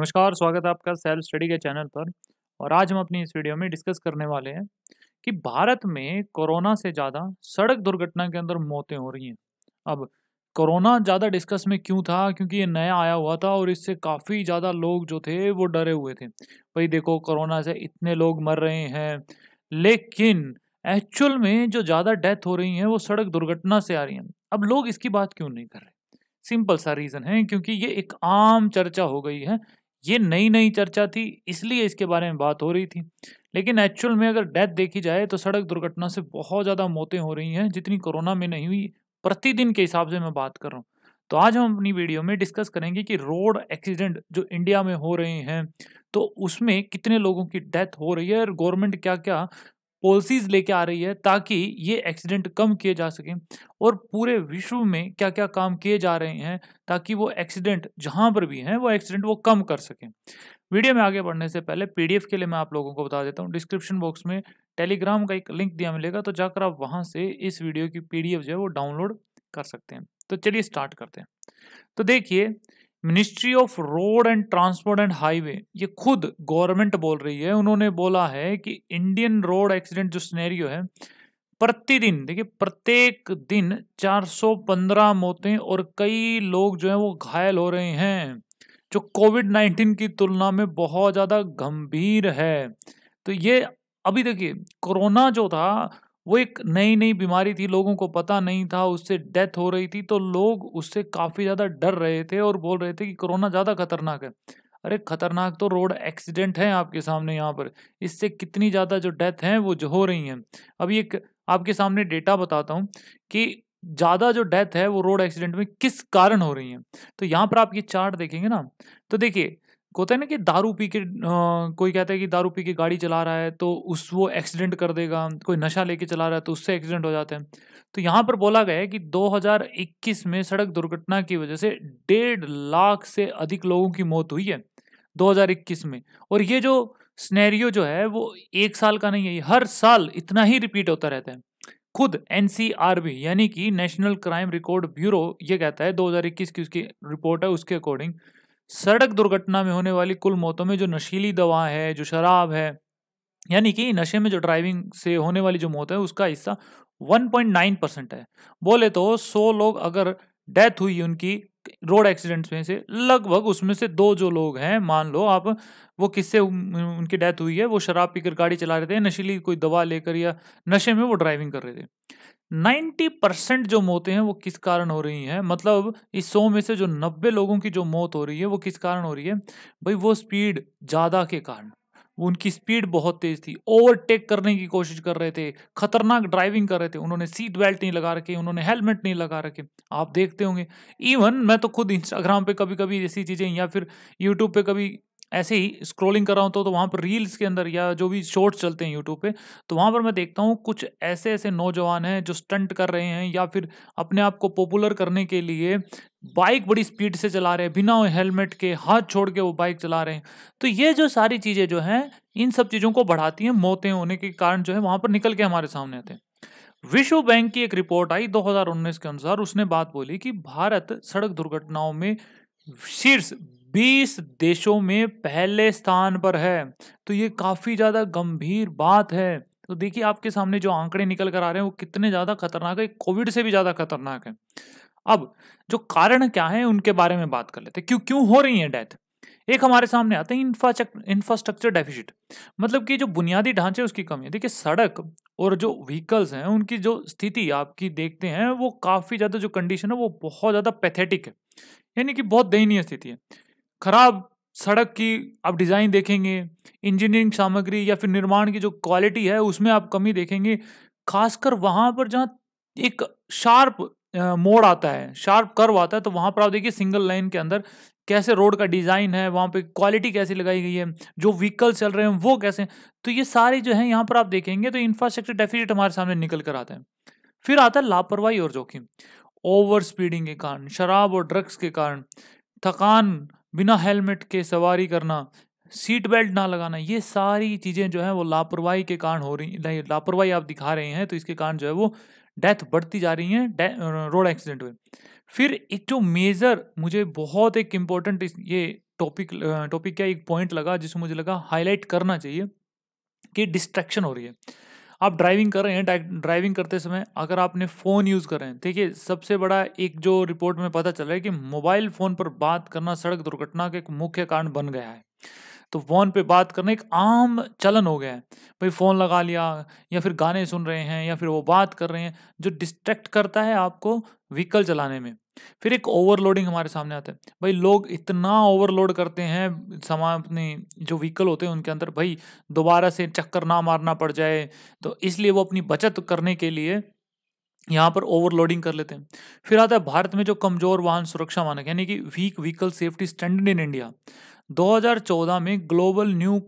नमस्कार स्वागत है आपका सेल्फ स्टडी के चैनल पर और आज हम अपनी इस वीडियो में डिस्कस करने वाले हैं कि भारत में कोरोना से ज़्यादा सड़क दुर्घटना के अंदर मौतें हो रही हैं अब कोरोना ज़्यादा डिस्कस में क्यों था क्योंकि ये नया आया हुआ था और इससे काफ़ी ज़्यादा लोग जो थे वो डरे हुए थे भाई देखो कोरोना से इतने लोग मर रहे हैं लेकिन एक्चुअल में जो ज़्यादा डेथ हो रही हैं वो सड़क दुर्घटना से आ रही हैं अब लोग इसकी बात क्यों नहीं कर रहे सिंपल सा रीज़न है क्योंकि ये एक आम चर्चा हो गई है ये नई नई चर्चा थी इसलिए इसके बारे में बात हो रही थी लेकिन एक्चुअल में अगर डेथ देखी जाए तो सड़क दुर्घटना से बहुत ज़्यादा मौतें हो रही हैं जितनी कोरोना में नहीं हुई प्रतिदिन के हिसाब से मैं बात कर रहा हूँ तो आज हम अपनी वीडियो में डिस्कस करेंगे कि रोड एक्सीडेंट जो इंडिया में हो रहे हैं तो उसमें कितने लोगों की डेथ हो रही है और गवर्नमेंट क्या क्या पॉलिसीज लेके आ रही है ताकि ये एक्सीडेंट कम किए जा सकें और पूरे विश्व में क्या क्या काम किए जा रहे हैं ताकि वो एक्सीडेंट जहाँ पर भी हैं वो एक्सीडेंट वो कम कर सकें वीडियो में आगे बढ़ने से पहले पीडीएफ के लिए मैं आप लोगों को बता देता हूँ डिस्क्रिप्शन बॉक्स में टेलीग्राम का एक लिंक दिया मिलेगा तो जाकर आप वहाँ से इस वीडियो की पी जो है वो डाउनलोड कर सकते हैं तो चलिए स्टार्ट करते हैं तो देखिए ministry of road and transport and highway ये खुद गवर्नमेंट बोल रही है उन्होंने बोला है कि इंडियन रोड एक्सीडेंट जो स्नेरियो है प्रतिदिन देखिए प्रत्येक दिन 415 मौतें और कई लोग जो हैं वो घायल हो रहे हैं जो कोविड 19 की तुलना में बहुत ज़्यादा गंभीर है तो ये अभी देखिए कोरोना जो था वो एक नई नई बीमारी थी लोगों को पता नहीं था उससे डेथ हो रही थी तो लोग उससे काफ़ी ज़्यादा डर रहे थे और बोल रहे थे कि कोरोना ज़्यादा खतरनाक है अरे खतरनाक तो रोड एक्सीडेंट है आपके सामने यहाँ पर इससे कितनी ज़्यादा जो डेथ हैं वो जो हो रही हैं अभी एक आपके सामने डेटा बताता हूँ कि ज़्यादा जो डेथ है वो रोड एक्सीडेंट में किस कारण हो रही हैं तो यहाँ पर आप ये चार्ट देखेंगे ना तो देखिए होता है ना कि दारू पी के आ, कोई कहता है कि दारू पी के गाड़ी चला रहा है तो उस वो एक्सीडेंट कर देगा कोई नशा लेके चला रहा है तो उससे एक्सीडेंट हो जाते हैं तो यहाँ पर बोला गया है कि 2021 में सड़क दुर्घटना की वजह से डेढ़ लाख से अधिक लोगों की मौत हुई है 2021 में और ये जो स्नैरियो जो है वो एक साल का नहीं है हर साल इतना ही रिपीट होता रहता है खुद एन यानी कि नेशनल क्राइम रिकॉर्ड ब्यूरो ये कहता है 2021 की उसकी रिपोर्ट है उसके अकॉर्डिंग सड़क दुर्घटना में होने वाली कुल मौतों में जो नशीली दवा है जो शराब है यानी कि नशे में जो ड्राइविंग से होने वाली जो मौत है उसका हिस्सा 1.9 परसेंट है बोले तो 100 लोग अगर डेथ हुई उनकी रोड एक्सीडेंट्स में से लगभग उसमें से दो जो लोग हैं मान लो आप वो किससे उनकी डेथ हुई है वो शराब पीकर गाड़ी चला रहे थे नशीली कोई दवा लेकर या नशे में वो ड्राइविंग कर रहे थे 90 परसेंट जो मौतें हैं वो किस कारण हो रही हैं मतलब इस सौ में से जो 90 लोगों की जो मौत हो रही है वो किस कारण हो रही है भाई वो स्पीड ज़्यादा के कारण उनकी स्पीड बहुत तेज थी ओवरटेक करने की कोशिश कर रहे थे खतरनाक ड्राइविंग कर रहे थे उन्होंने सीट बेल्ट नहीं लगा रखी उन्होंने हेलमेट नहीं लगा रखे आप देखते होंगे इवन मैं तो खुद इंस्टाग्राम पे कभी कभी ऐसी चीज़ें या फिर यूट्यूब पे कभी ऐसे ही स्क्रोलिंग कर रहा हूँ तो, तो वहाँ पर रील्स के अंदर या जो भी शॉर्ट्स चलते हैं यूट्यूब पे तो वहाँ पर मैं देखता हूँ कुछ ऐसे ऐसे नौजवान हैं जो स्टंट कर रहे हैं या फिर अपने आप को पॉपुलर करने के लिए बाइक बड़ी स्पीड से चला रहे हैं बिना हेलमेट के हाथ छोड़ के वो बाइक चला रहे हैं तो ये जो सारी चीज़ें जो हैं इन सब चीज़ों को बढ़ाती हैं मौतें होने के कारण जो है वहाँ पर निकल के हमारे सामने आते हैं विश्व बैंक की एक रिपोर्ट आई 2019 के अनुसार उसने बात बोली कि भारत सड़क दुर्घटनाओं में शीर्ष बीस देशों में पहले स्थान पर है तो ये काफ़ी ज़्यादा गंभीर बात है तो देखिए आपके सामने जो आंकड़े निकल कर आ रहे हैं वो कितने ज़्यादा खतरनाक है कोविड से भी ज़्यादा खतरनाक है अब जो कारण क्या है उनके बारे में बात कर लेते हैं क्यों क्यों हो रही है डेथ एक हमारे सामने आते हैं इंफ्रास्ट्रक्चर डेफिसिट मतलब कि जो बुनियादी ढांचे उसकी कमी है देखिए सड़क और जो व्हीकल्स हैं उनकी जो स्थिति आपकी देखते हैं वो काफ़ी ज़्यादा जो कंडीशन है वो बहुत ज़्यादा पैथेटिक है यानी कि बहुत दयनीय स्थिति है खराब सड़क की आप डिज़ाइन देखेंगे इंजीनियरिंग सामग्री या फिर निर्माण की जो क्वालिटी है उसमें आप कमी देखेंगे खासकर वहाँ पर जहाँ एक शार्प मोड़ आता है शार्प कर्व आता है तो वहाँ पर आप देखिए सिंगल लाइन के अंदर कैसे रोड का डिज़ाइन है वहाँ पे क्वालिटी कैसी लगाई गई है जो व्हीकल्स चल रहे हैं वो कैसे हैं तो ये सारे जो हैं यहाँ पर आप देखेंगे तो इंफ्रास्ट्रक्चर डेफिसिट हमारे सामने निकल कर आता है फिर आता है लापरवाही और जोखिम ओवर स्पीडिंग के कारण शराब और ड्रग्स के कारण थकान बिना हेलमेट के सवारी करना सीट बेल्ट ना लगाना ये सारी चीज़ें जो है वो लापरवाही के कारण हो रही नहीं लापरवाही आप दिखा रहे हैं तो इसके कारण जो है वो डेथ बढ़ती जा रही है रोड एक्सीडेंट में फिर एक जो मेज़र मुझे बहुत एक इम्पोर्टेंट ये टॉपिक टॉपिक का एक पॉइंट लगा जिसमें मुझे लगा हाईलाइट करना चाहिए कि डिस्ट्रैक्शन हो रही है आप ड्राइविंग कर रहे हैं ड्राइविंग करते समय अगर आपने फ़ोन यूज़ करें देखिए सबसे बड़ा एक जो रिपोर्ट में पता चला है कि मोबाइल फ़ोन पर बात करना सड़क दुर्घटना का एक मुख्य कारण बन गया है तो फ़ोन पे बात करना एक आम चलन हो गया है भाई फ़ोन लगा लिया या फिर गाने सुन रहे हैं या फिर वो बात कर रहे हैं जो डिस्ट्रैक्ट करता है आपको व्हीकल चलाने में फिर एक ओवरलोडिंग हमारे सामने आता है भाई लोग इतना ओवरलोड करते हैं समा अपने जो व्हीकल होते हैं उनके अंदर भाई दोबारा से चक्कर ना मारना पड़ जाए तो इसलिए वो अपनी बचत करने के लिए यहाँ पर ओवरलोडिंग कर लेते हैं फिर आता है भारत में जो कमजोर वाहन सुरक्षा मानक यानी कि weak vehicle safety standard in India 2014 में global new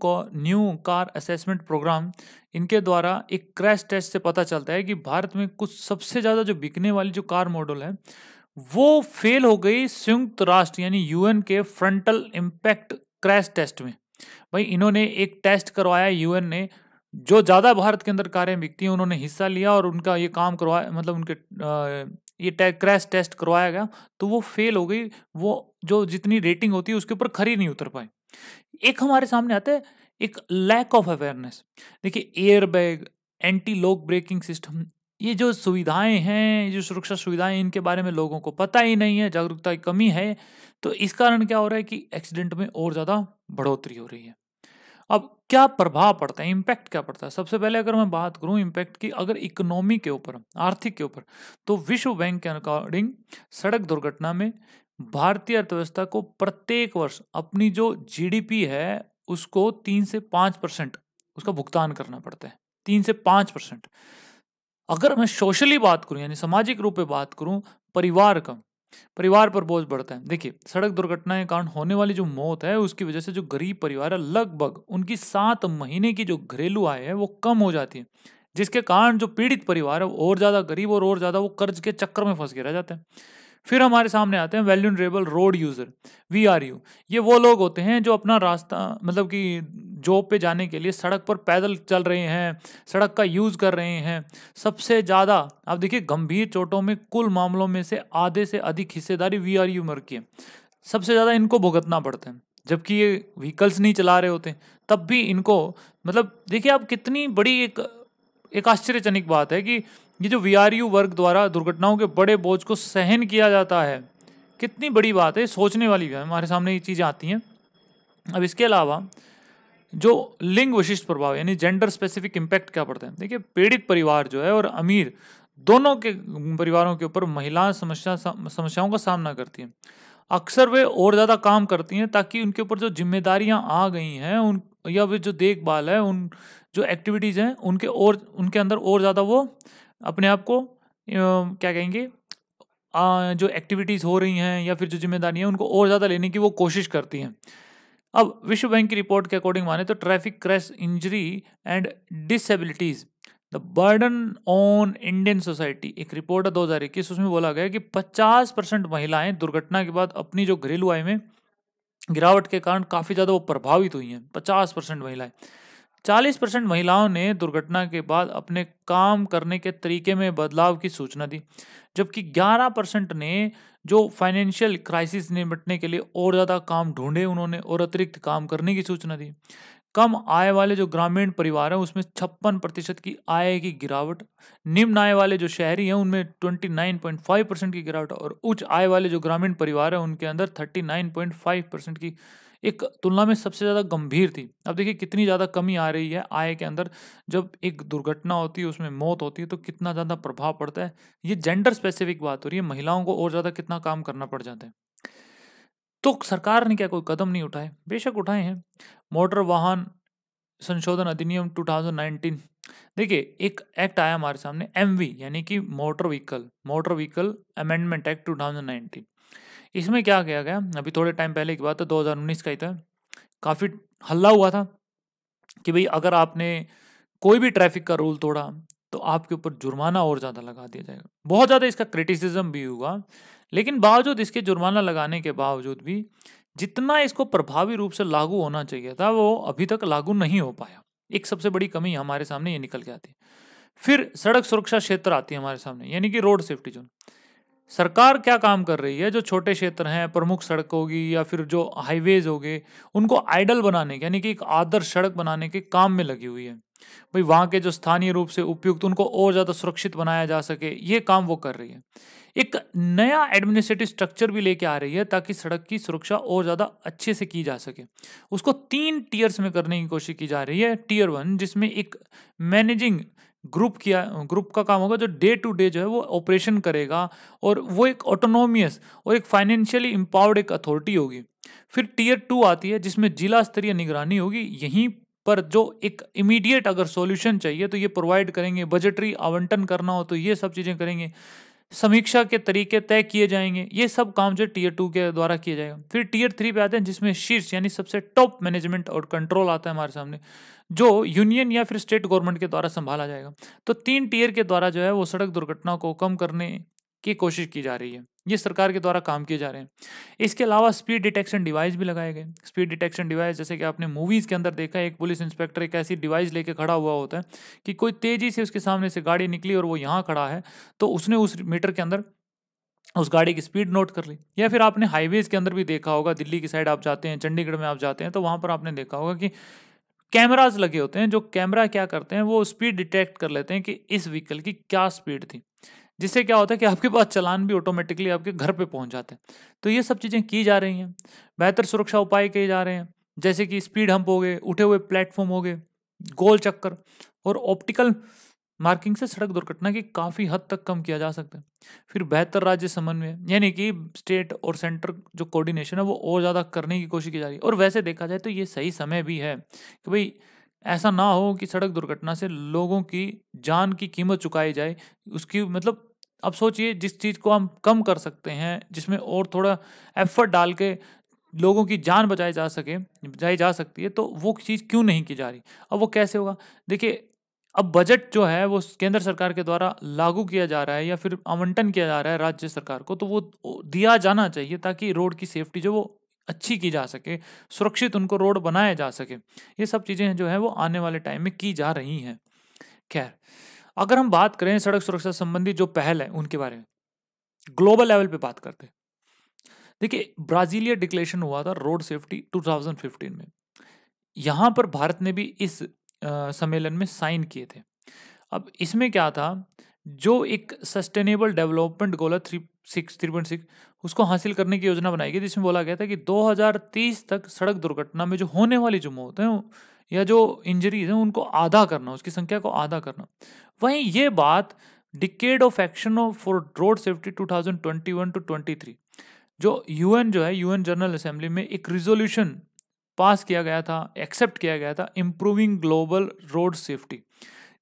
new car assessment programme इनके द्वारा एक क्रैश टेस्ट से पता चलता है कि भारत में कुछ सबसे ज़्यादा जो बिकने वाली जो कार मॉडल है वो फेल हो गई संयुक्त राष्ट्र यानी यूएन के फ्रंटल इम्पैक्ट क्रैश टेस्ट में भाई इन्होंने एक टेस्ट करवाया यूएन ने जो ज़्यादा भारत के अंदर कारें बिकती हैं उन्होंने हिस्सा लिया और उनका ये काम करवाया मतलब उनके ये क्रैश टेस्ट करवाया गया तो वो फेल हो गई वो जो जितनी रेटिंग होती है उसके ऊपर खरी नहीं उतर पाई एक हमारे सामने आता है एक लैक ऑफ अवेयरनेस देखिए airbag anti lock braking system ये जो सुविधाएं हैं जो सुरक्षा सुविधाएं इनके बारे में लोगों को पता ही नहीं है जागरूकता की कमी है तो इस कारण क्या हो रहा है कि एक्सीडेंट में और ज़्यादा बढ़ोतरी हो रही है अब क्या प्रभाव पड़ता है इम्पैक्ट क्या पड़ता है सबसे पहले अगर मैं बात करूं इम्पैक्ट की अगर इकोनॉमी के ऊपर आर्थिक के ऊपर तो विश्व बैंक के अकॉर्डिंग सड़क दुर्घटना में भारतीय अर्थव्यवस्था को प्रत्येक वर्ष अपनी जो जीडीपी है उसको तीन से पाँच परसेंट उसका भुगतान करना पड़ता है तीन से पाँच परसेंट अगर मैं सोशली बात करूं यानी सामाजिक रूप में बात करूं परिवार का परिवार पर बोझ बढ़ता है देखिए सड़क दुर्घटना के कारण होने वाली जो मौत है उसकी वजह से जो गरीब परिवार है लगभग उनकी सात महीने की जो घरेलू आय है वो कम हो जाती है जिसके कारण जो पीड़ित परिवार है और ज़्यादा गरीब और और ज़्यादा वो कर्ज के चक्कर में फंस के रह जाते हैं फिर हमारे सामने आते हैं vulnerable road user V R U ये वो लोग होते हैं जो अपना रास्ता मतलब कि जॉब पे जाने के लिए सड़क पर पैदल चल रहे हैं सड़क का यूज़ कर रहे हैं सबसे ज़्यादा आप देखिए गंभीर चोटों में कुल मामलों में से आधे से अधिक हिस्सेदारी वी आर यू की है सबसे ज़्यादा इनको भुगतना पड़ता है जबकि ये व्हीकल्स नहीं चला रहे होते तब भी इनको मतलब देखिए आप कितनी बड़ी एक एक आश्चर्यजनक बात है कि ये जो वी वर्ग द्वारा दुर्घटनाओं के बड़े बोझ को सहन किया जाता है कितनी बड़ी बात है सोचने वाली भी हमारे सामने ये चीज़ें आती हैं अब इसके अलावा जो लिंग विशिष्ट प्रभाव यानी जेंडर स्पेसिफिक इम्पैक्ट क्या पड़ता है देखिए पीड़ित परिवार जो है और अमीर दोनों के परिवारों के ऊपर महिलाएं समस्या समस्याओं का सामना करती हैं अक्सर वे और ज़्यादा काम करती हैं ताकि उनके ऊपर जो जिम्मेदारियां आ गई हैं उन या वे जो देखभाल है उन जो एक्टिविटीज़ हैं उनके और उनके अंदर और ज़्यादा वो अपने आप को क्या कहेंगे आ, जो एक्टिविटीज़ हो रही हैं या फिर जो जिम्मेदारियाँ हैं उनको और ज़्यादा लेने की वो कोशिश करती हैं अब विश्व बैंक की रिपोर्ट के अकॉर्डिंग माने तो traffic crash injury and disabilities the burden on Indian society एक रिपोर्ट है दो हजार इक्कीस उसमें बोला गया कि पचास परसेंट महिलाएं दुर्घटना के बाद अपनी जो घरेलू आय में गिरावट के कारण काफी ज्यादा वो प्रभावित हुई हैं पचास परसेंट महिलाएं चालीस परसेंट महिलाओं ने दुर्घटना के बाद अपने काम करने के तरीके में बदलाव की सूचना दी जबकि ग्यारह परसेंट ने जो फाइनेंशियल क्राइसिस निपटने के लिए और ज़्यादा काम ढूंढे उन्होंने और अतिरिक्त काम करने की सूचना दी कम आय वाले जो ग्रामीण परिवार हैं उसमें छप्पन प्रतिशत की आय की गिरावट निम्न आय वाले जो शहरी हैं उनमें 29.5 परसेंट की गिरावट और उच्च आय वाले जो ग्रामीण परिवार हैं उनके अंदर 39.5 परसेंट की एक तुलना में सबसे ज़्यादा गंभीर थी अब देखिए कितनी ज़्यादा कमी आ रही है आय के अंदर जब एक दुर्घटना होती है उसमें मौत होती है तो कितना ज़्यादा प्रभाव पड़ता है ये जेंडर स्पेसिफिक बात हो रही है महिलाओं को और ज़्यादा कितना काम करना पड़ जाता है तो सरकार ने क्या कोई कदम नहीं उठाए बेशक उठाए हैं मोटर वाहन संशोधन अधिनियम 2019 देखिए एक एक्ट आया हमारे सामने एम यानी कि motor vehicle motor vehicle amendment act 2019 इसमें क्या किया गया अभी थोड़े टाइम पहले की बात है 2019 का ही था काफ़ी हल्ला हुआ था कि भाई अगर आपने कोई भी ट्रैफिक का रूल तोड़ा तो आपके ऊपर जुर्माना और ज़्यादा लगा दिया जाएगा बहुत ज़्यादा इसका क्रिटिसिज्म भी हुआ लेकिन बावजूद इसके जुर्माना लगाने के बावजूद भी जितना इसको प्रभावी रूप से लागू होना चाहिए था वो अभी तक लागू नहीं हो पाया एक सबसे बड़ी कमी हमारे सामने ये निकल के आती है फिर सड़क सुरक्षा क्षेत्र आती है हमारे सामने यानी कि रोड सेफ्टी जोन सरकार क्या काम कर रही है जो छोटे क्षेत्र हैं प्रमुख सड़क होगी या फिर जो हाईवेज हो गए उनको आइडल बनाने के यानी कि एक आदर्श सड़क बनाने के काम में लगी हुई है भाई वहाँ के जो स्थानीय रूप से उपयुक्त उनको और ज़्यादा सुरक्षित बनाया जा सके ये काम वो कर रही है एक नया एडमिनिस्ट्रेटिव स्ट्रक्चर भी लेके आ रही है ताकि सड़क की सुरक्षा और ज़्यादा अच्छे से की जा सके उसको तीन टीयर्स में करने की कोशिश की जा रही है टीयर वन जिसमें एक मैनेजिंग ग्रुप किया ग्रुप का काम होगा जो डे टू डे जो है वो ऑपरेशन करेगा और वो एक ऑटोनोमियस और एक फाइनेंशियली एम्पावर्ड एक अथॉरिटी होगी फिर टीयर टू आती है जिसमें जिला स्तरीय निगरानी होगी यहीं पर जो एक इमीडिएट अगर सॉल्यूशन चाहिए तो ये प्रोवाइड करेंगे बजटरी आवंटन करना हो तो ये सब चीज़ें करेंगे समीक्षा के तरीके तय किए जाएंगे ये सब काम जो टीयर टू के द्वारा किया जाएगा फिर टीयर थ्री पे आते हैं जिसमें शीर्ष यानी सबसे टॉप मैनेजमेंट और कंट्रोल आता है हमारे सामने जो यूनियन या फिर स्टेट गवर्नमेंट के द्वारा संभाला जाएगा तो तीन टीयर के द्वारा जो है वो सड़क दुर्घटना को कम करने की कोशिश की जा रही है ये सरकार के द्वारा काम किए जा रहे हैं इसके अलावा स्पीड डिटेक्शन डिवाइस भी लगाए गए स्पीड डिटेक्शन डिवाइस जैसे कि आपने मूवीज़ के अंदर देखा है एक पुलिस इंस्पेक्टर एक ऐसी डिवाइस लेके खड़ा हुआ होता है कि कोई तेज़ी से उसके सामने से गाड़ी निकली और वो यहाँ खड़ा है तो उसने उस मीटर के अंदर उस गाड़ी की स्पीड नोट कर ली या फिर आपने हाईवेज़ के अंदर भी देखा होगा दिल्ली की साइड आप जाते हैं चंडीगढ़ में आप जाते हैं तो वहाँ पर आपने देखा होगा कि कैमराज लगे होते हैं जो कैमरा क्या करते हैं वो स्पीड डिटेक्ट कर लेते हैं कि इस व्हीकल की क्या स्पीड थी जिससे क्या होता है कि आपके पास चलान भी ऑटोमेटिकली आपके घर पे पहुंच जाते हैं तो ये सब चीज़ें की जा रही हैं बेहतर सुरक्षा उपाय किए जा रहे हैं जैसे कि स्पीड हम्प हो गए उठे हुए प्लेटफॉर्म हो गए गोल चक्कर और ऑप्टिकल मार्किंग से सड़क दुर्घटना की काफ़ी हद तक कम किया जा सकता है फिर बेहतर राज्य समन्वय यानी कि स्टेट और सेंटर जो कोऑर्डिनेशन है वो और ज़्यादा करने की कोशिश की जा रही है और वैसे देखा जाए तो ये सही समय भी है कि भाई ऐसा ना हो कि सड़क दुर्घटना से लोगों की जान की कीमत चुकाई जाए उसकी मतलब अब सोचिए जिस चीज़ को हम कम कर सकते हैं जिसमें और थोड़ा एफर्ट डाल के लोगों की जान बचाई जा सके बचाई जा सकती है तो वो चीज़ क्यों नहीं की जा रही अब वो कैसे होगा देखिए अब बजट जो है वो केंद्र सरकार के द्वारा लागू किया जा रहा है या फिर आवंटन किया जा रहा है राज्य सरकार को तो वो दिया जाना चाहिए ताकि रोड की सेफ्टी जो वो अच्छी की जा सके सुरक्षित उनको रोड बनाया जा सके ये सब चीज़ें जो है वो आने वाले टाइम में की जा रही हैं खैर अगर हम बात करें सड़क सुरक्षा संबंधी जो पहल है उनके बारे में ग्लोबल लेवल पे बात करते हैं देखिए ब्राजीलिया डिक्लेरेशन हुआ था रोड सेफ्टी 2015 में यहाँ पर भारत ने भी इस आ, सम्मेलन में साइन किए थे अब इसमें क्या था जो एक सस्टेनेबल डेवलपमेंट गोल है three six three point six उसको हासिल करने की योजना बनाई गई जिसमें बोला गया था कि 2030 तक सड़क दुर्घटना में जो होने वाली जो मौत है या जो इंजरीज हैं उनको आधा करना उसकी संख्या को आधा करना वहीं ये बात decade of action for road safety 2021 to three जो यूएन जो है यूएन जनरल असेंबली में एक रिजोल्यूशन पास किया गया था एक्सेप्ट किया गया था इम्प्रूविंग ग्लोबल रोड सेफ्टी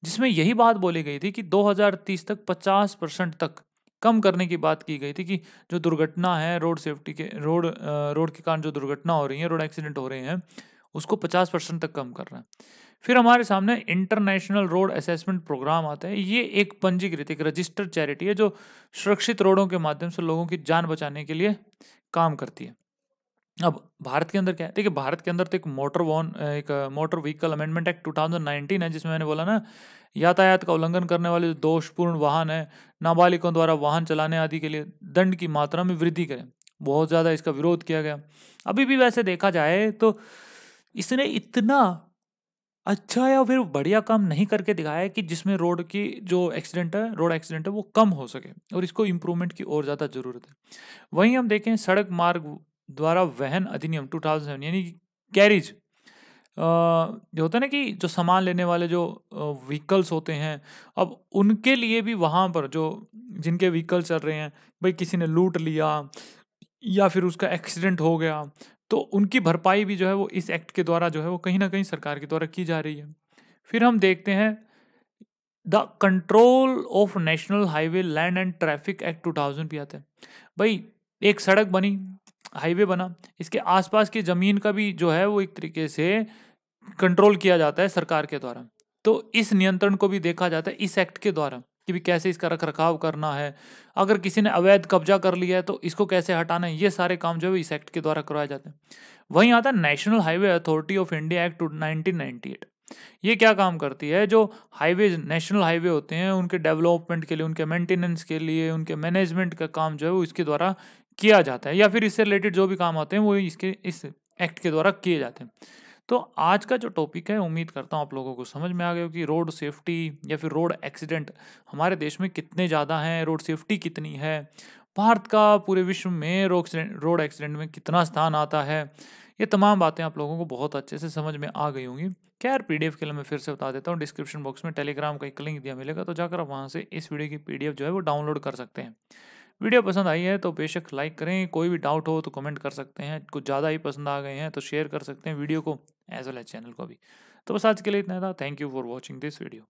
जिसमें यही बात बोली गई थी कि 2030 तक 50 परसेंट तक कम करने की बात की गई थी कि जो दुर्घटना है रोड सेफ्टी के रोड रोड के कारण जो दुर्घटना हो रही है रोड एक्सीडेंट हो रहे हैं उसको 50 परसेंट तक कम करना है फिर हमारे सामने इंटरनेशनल रोड असेसमेंट प्रोग्राम आता है ये एक पंजीकृत एक रजिस्टर्ड चैरिटी है जो सुरक्षित रोडों के माध्यम से लोगों की जान बचाने के लिए काम करती है अब भारत के अंदर क्या है देखिए भारत के अंदर तो एक मोटर वॉन एक मोटर व्हीकल अमेंडमेंट एक्ट 2019 है जिसमें मैंने बोला ना यातायात का उल्लंघन करने वाले दोषपूर्ण वाहन है नाबालिगों द्वारा वाहन चलाने आदि के लिए दंड की मात्रा में वृद्धि करें बहुत ज़्यादा इसका विरोध किया गया अभी भी वैसे देखा जाए तो इसने इतना अच्छा या फिर बढ़िया काम नहीं करके दिखाया है कि जिसमें रोड की जो एक्सीडेंट है रोड एक्सीडेंट है वो कम हो सके और इसको इम्प्रूवमेंट की और ज़्यादा ज़रूरत है वहीं हम देखें सड़क मार्ग द्वारा वहन अधिनियम टू थाउजेंड यानी कैरिज जो होता है ना कि जो सामान लेने वाले जो व्हीकल्स होते हैं अब उनके लिए भी वहाँ पर जो जिनके व्हीकल चल रहे हैं भाई किसी ने लूट लिया या फिर उसका एक्सीडेंट हो गया तो उनकी भरपाई भी जो है वो इस एक्ट के द्वारा जो है वो कहीं ना कहीं सरकार के द्वारा की जा रही है फिर हम देखते हैं the control of national highway land and traffic act 2000 भी आते भाई एक सड़क बनी हाईवे बना इसके आसपास की ज़मीन का भी जो है वो एक तरीके से कंट्रोल किया जाता है सरकार के द्वारा तो इस नियंत्रण को भी देखा जाता है इस एक्ट के द्वारा कि भी कैसे इसका रख रखाव करना है अगर किसी ने अवैध कब्जा कर लिया है तो इसको कैसे हटाना है ये सारे काम जो है इस एक्ट के द्वारा करवाए जाते हैं वहीं आता है national highway authority of India act nineteen ये क्या काम करती है जो हाईवे नेशनल हाईवे होते हैं उनके डेवलपमेंट के लिए उनके मेंटेनेंस के लिए उनके मैनेजमेंट का काम जो है वो इसके द्वारा किया जाता है या फिर इससे रिलेटेड जो भी काम आते हैं वो इसके इस एक्ट के द्वारा किए जाते हैं तो आज का जो टॉपिक है उम्मीद करता हूँ आप लोगों को समझ में आ गया कि रोड सेफ्टी या फिर रोड एक्सीडेंट हमारे देश में कितने ज़्यादा हैं रोड सेफ्टी कितनी है भारत का पूरे विश्व में रोड एक्सीडेंट में कितना स्थान आता है ये तमाम बातें आप लोगों को बहुत अच्छे से समझ में आ गई होंगी खैर पीडीएफ के लिए मैं फिर से बता देता हूँ डिस्क्रिप्शन बॉक्स में टेलीग्राम का एक लिंक दिया मिलेगा तो जाकर आप वहाँ से इस वीडियो की पीडीएफ जो है वो डाउनलोड कर सकते हैं वीडियो पसंद आई है तो बेशक लाइक करें कोई भी डाउट हो तो कमेंट कर सकते हैं कुछ ज़्यादा ही पसंद आ गए हैं तो शेयर कर सकते हैं वीडियो को एज वेल एज चैनल को भी तो बस आज के लिए इतना था thank you for watching this video